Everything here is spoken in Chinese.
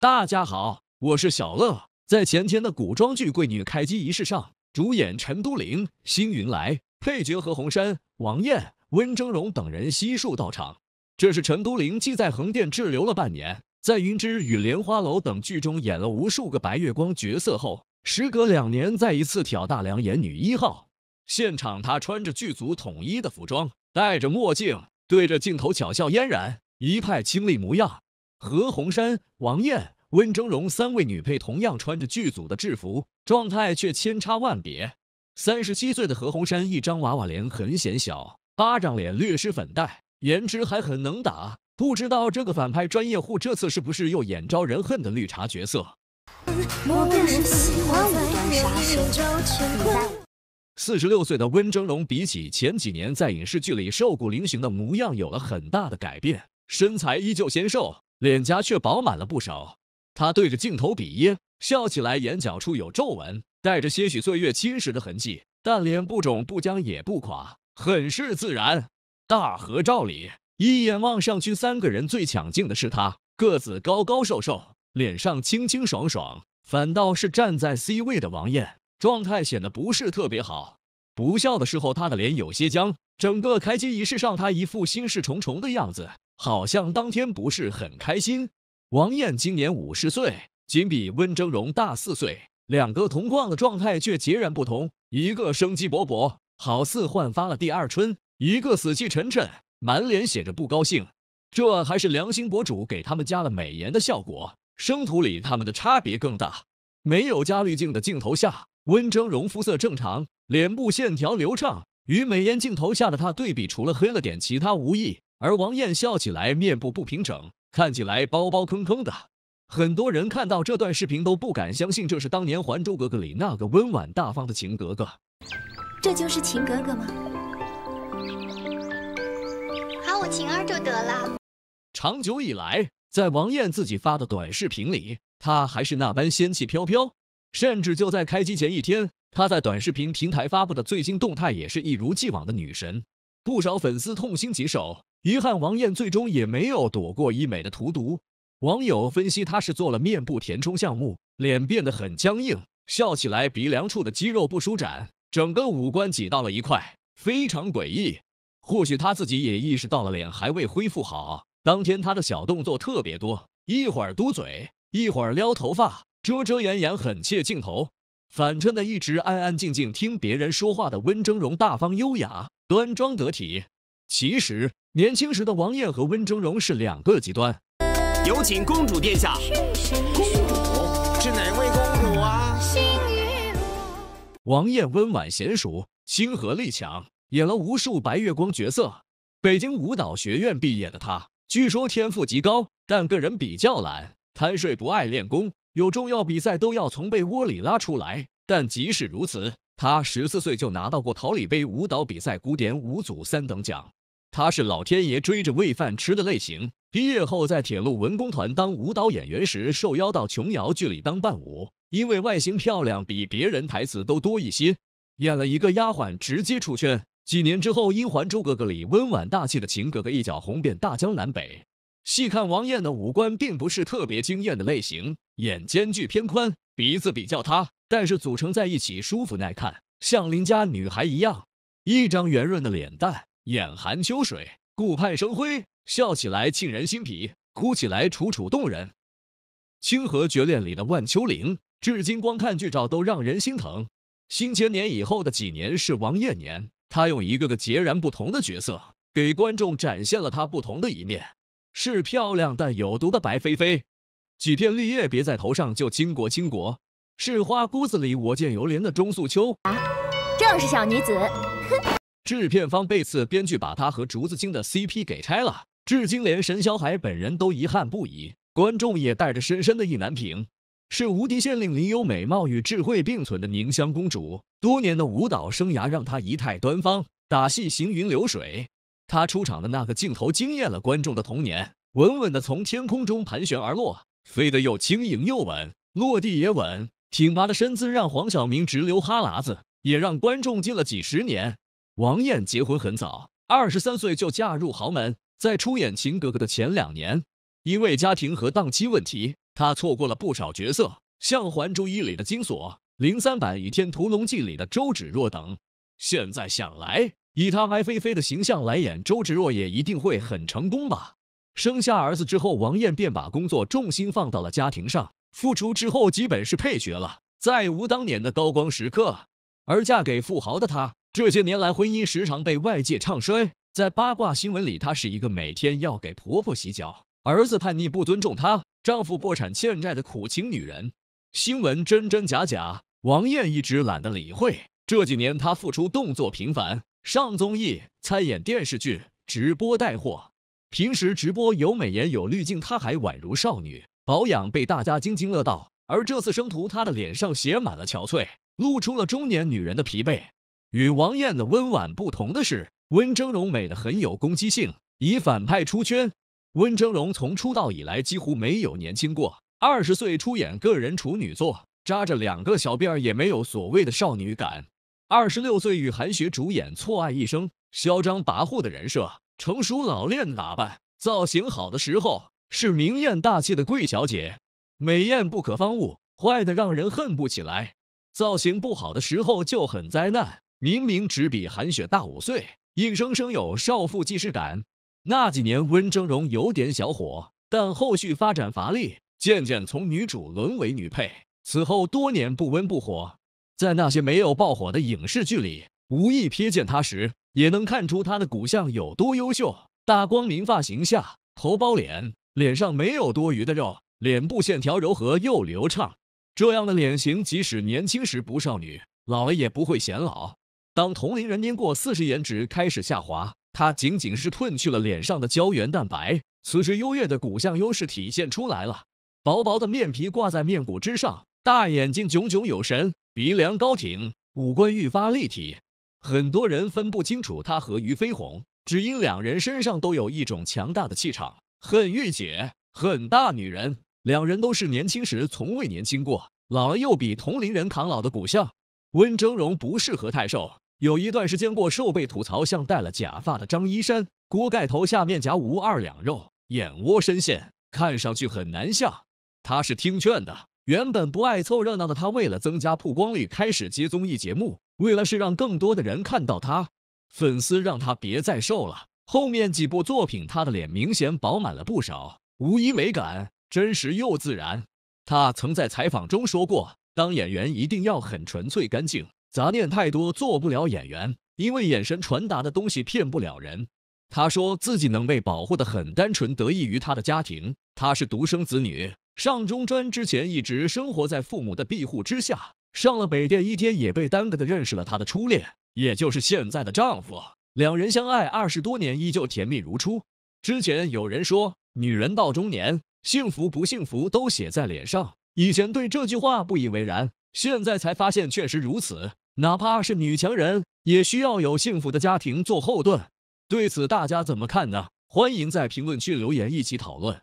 大家好，我是小乐。在前天的古装剧《贵女》开机仪式上，主演陈都灵、星云来，配角何鸿燊、王艳、温峥嵘等人悉数到场。这是陈都灵既在横店滞留了半年，在《云之与《莲花楼》等剧中演了无数个白月光角色后，时隔两年再一次挑大梁演女一号。现场，她穿着剧组统一的服装，戴着墨镜，对着镜头巧笑嫣然，一派清丽模样。何鸿燊、王艳、温峥嵘三位女配同样穿着剧组的制服，状态却千差万别。三十七岁的何鸿燊，一张娃娃脸很显小，巴掌脸略施粉黛，颜值还很能打。不知道这个反派专业户这次是不是又演招人恨的绿茶角色？四十六岁的温峥嵘比起前几年在影视剧里瘦骨嶙峋的模样有了很大的改变，身材依旧纤瘦。脸颊却饱满了不少，他对着镜头比耶，笑起来眼角处有皱纹，带着些许岁月侵蚀的痕迹，但脸不肿不僵也不垮，很是自然。大合照里，一眼望上去，三个人最抢镜的是他，个子高高瘦瘦，脸上清清爽爽，反倒是站在 C 位的王艳，状态显得不是特别好。不笑的时候，他的脸有些僵，整个开机仪式上，他一副心事重重的样子。好像当天不是很开心。王艳今年五十岁，仅比温峥嵘大四岁，两个同框的状态却截然不同，一个生机勃勃，好似焕发了第二春；一个死气沉沉，满脸写着不高兴。这还是良心博主给他们加了美颜的效果，生图里他们的差别更大。没有加滤镜的镜头下，温峥嵘肤色正常，脸部线条流畅，与美颜镜头下的他对比，除了黑了点，其他无异。而王艳笑起来，面部不平整，看起来包包坑坑的。很多人看到这段视频都不敢相信，这是当年《还珠格格》里那个温婉大方的晴格格。这就是晴格格吗？喊我晴儿就得了。长久以来，在王艳自己发的短视频里，她还是那般仙气飘飘。甚至就在开机前一天，她在短视频平台发布的最新动态也是一如既往的女神。不少粉丝痛心疾首。遗憾，王艳最终也没有躲过医美的荼毒。网友分析，她是做了面部填充项目，脸变得很僵硬，笑起来鼻梁处的肌肉不舒展，整个五官挤到了一块，非常诡异。或许她自己也意识到了脸还未恢复好，当天她的小动作特别多，一会儿嘟嘴，一会儿撩头发，遮遮掩掩，很怯镜头。反衬的一直安安静静听别人说话的温峥嵘，大方优雅，端庄得体。其实，年轻时的王艳和温峥嵘是两个极端。有请公主殿下。公主是哪位公主啊？王艳温婉娴熟，亲和力强，演了无数白月光角色。北京舞蹈学院毕业的她，据说天赋极高，但个人比较懒，贪睡不爱练功，有重要比赛都要从被窝里拉出来。但即使如此，她十四岁就拿到过桃李杯舞蹈比赛古典舞组三等奖。她是老天爷追着喂饭吃的类型。毕业后，在铁路文工团当舞蹈演员时，受邀到琼瑶剧里当伴舞。因为外形漂亮，比别人台词都多一些，演了一个丫鬟，直接出圈。几年之后，因《还珠格格》里温婉大气的晴格格一角，红遍大江南北。细看王艳的五官，并不是特别惊艳的类型，眼间距偏宽，鼻子比较塌，但是组成在一起舒服耐看，像邻家女孩一样，一张圆润的脸蛋。眼含秋水，顾盼生辉，笑起来沁人心脾，哭起来楚楚动人。《清河绝恋》里的万秋玲，至今光看剧照都让人心疼。新千年以后的几年是王艳年，她用一个个截然不同的角色，给观众展现了她不同的一面：是漂亮但有毒的白飞飞，几天绿叶别在头上就倾国倾国；是花骨子里我见犹怜的钟素秋。啊，正是小女子。制片方被刺，编剧把他和竹子精的 CP 给拆了，至今连沈小海本人都遗憾不已，观众也带着深深的意难平。是《无敌县令》林有美貌与智慧并存的宁香公主，多年的舞蹈生涯让她仪态端方，打戏行云流水。她出场的那个镜头惊艳了观众的童年，稳稳的从天空中盘旋而落，飞得又轻盈又稳，落地也稳，挺拔的身姿让黄晓明直流哈喇子，也让观众记了几十年。王艳结婚很早，二十三岁就嫁入豪门。在出演《晴格格》的前两年，因为家庭和档期问题，她错过了不少角色，像《还珠》一里的金锁、零三版《倚天屠龙记》里的周芷若等。现在想来，以她爱妃妃的形象来演周芷若，也一定会很成功吧。生下儿子之后，王艳便把工作重心放到了家庭上，复出之后基本是配角了，再无当年的高光时刻。而嫁给富豪的她。这些年来，婚姻时常被外界唱衰，在八卦新闻里，她是一个每天要给婆婆洗脚、儿子叛逆不尊重她、丈夫破产欠债的苦情女人。新闻真真假假，王艳一直懒得理会。这几年，她复出动作频繁，上综艺、参演电视剧、直播带货。平时直播有美颜有滤镜，她还宛如少女，保养被大家津津乐道。而这次生图，她的脸上写满了憔悴，露出了中年女人的疲惫。与王艳的温婉不同的是，温峥嵘美的很有攻击性，以反派出圈。温峥嵘从出道以来几乎没有年轻过，二十岁出演个人处女作，扎着两个小辫儿也没有所谓的少女感。二十六岁与韩雪主演《错爱一生》，嚣张跋扈的人设，成熟老练的打扮，造型好的时候是明艳大气的贵小姐，美艳不可方物，坏的让人恨不起来。造型不好的时候就很灾难。明明只比韩雪大五岁，硬生生有少妇既视感。那几年温峥嵘有点小火，但后续发展乏力，渐渐从女主沦为女配。此后多年不温不火，在那些没有爆火的影视剧里，无意瞥见她时，也能看出她的骨相有多优秀。大光明发型下，头包脸，脸上没有多余的肉，脸部线条柔和又流畅。这样的脸型，即使年轻时不少女，老了也不会显老。当同龄人年过四十，颜值开始下滑，她仅仅是褪去了脸上的胶原蛋白，此时优越的骨相优势体现出来了。薄薄的面皮挂在面骨之上，大眼睛炯炯有神，鼻梁高挺，五官愈发立体。很多人分不清楚她和于飞鸿，只因两人身上都有一种强大的气场，很御姐，很大女人。两人都是年轻时从未年轻过，老了又比同龄人抗老的骨相。温峥嵘不适合太瘦。有一段时间过瘦被吐槽像戴了假发的张一山，锅盖头下面颊无二两肉，眼窝深陷，看上去很难笑。他是听劝的，原本不爱凑热闹的他，为了增加曝光率，开始接综艺节目，为了是让更多的人看到他。粉丝让他别再瘦了，后面几部作品他的脸明显饱满了不少，无一美感，真实又自然。他曾在采访中说过，当演员一定要很纯粹干净。杂念太多，做不了演员，因为眼神传达的东西骗不了人。他说自己能被保护的很单纯，得益于他的家庭。他是独生子女，上中专之前一直生活在父母的庇护之下。上了北电一天也被耽搁的，认识了他的初恋，也就是现在的丈夫。两人相爱二十多年，依旧甜蜜如初。之前有人说女人到中年，幸福不幸福都写在脸上。以前对这句话不以为然。现在才发现确实如此，哪怕是女强人，也需要有幸福的家庭做后盾。对此，大家怎么看呢？欢迎在评论区留言，一起讨论。